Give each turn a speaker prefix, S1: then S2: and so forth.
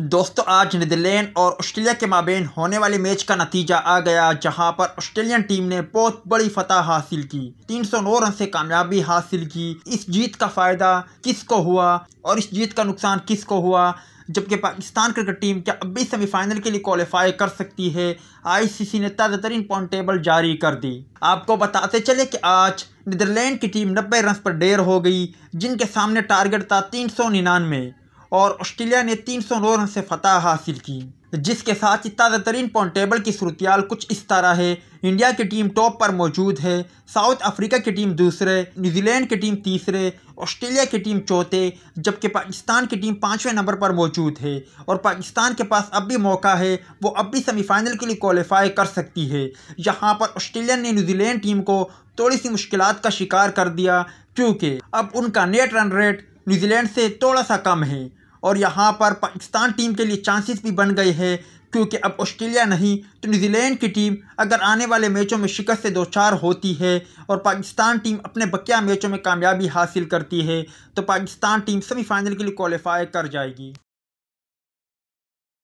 S1: दोस्तों आज नीदरलैंड और ऑस्ट्रेलिया के माबेन होने वाले मैच का नतीजा आ गया जहां पर ऑस्ट्रेलियन टीम ने बहुत बड़ी फतह हासिल की 309 रन से कामयाबी हासिल की इस जीत का फ़ायदा किसको हुआ और इस जीत का नुकसान किसको हुआ जबकि पाकिस्तान क्रिकेट टीम क्या अब भी सेमीफाइनल के लिए क्वालिफाई कर सकती है आईसीसी ने ताज़ा तरीन पॉइंट टेबल जारी कर दी आपको बताते चले कि आज नीदरलैंड की टीम नब्बे रन पर डेर हो गई जिनके सामने टारगेट था तीन सौ निन्यानवे और ऑस्ट्रेलिया ने तीन सौ नौ रन से फतह हासिल की जिसके साथ ही ताज़ा तरीन पॉइंट टेबल की सूरतयाल कुछ इस तरह है इंडिया की टीम टॉप पर मौजूद है साउथ अफ्रीका की टीम दूसरे न्यूजीलैंड की टीम तीसरे ऑस्ट्रेलिया की टीम चौथे जबकि पाकिस्तान की टीम पाँचवें नंबर पर मौजूद है और पाकिस्तान के पास अब भी मौका है वो अब भी सेमीफाइनल के लिए क्वालिफाई कर सकती है यहाँ पर ऑस्ट्रेलिया ने न्यूजीलैंड टीम को थोड़ी सी मुश्किल का शिकार कर दिया क्योंकि अब उनका नेट रन रेट न्यूजीलैंड से थोड़ा सा कम है और यहाँ पर पाकिस्तान टीम के लिए चांसेस भी बन गए हैं क्योंकि अब ऑस्ट्रेलिया नहीं तो न्यूजीलैंड की टीम अगर आने वाले मैचों में शिकस्त से दो चार होती है और पाकिस्तान टीम अपने बकिया मैचों में कामयाबी हासिल करती है तो पाकिस्तान टीम सेमीफाइनल के लिए क्वालिफाई कर जाएगी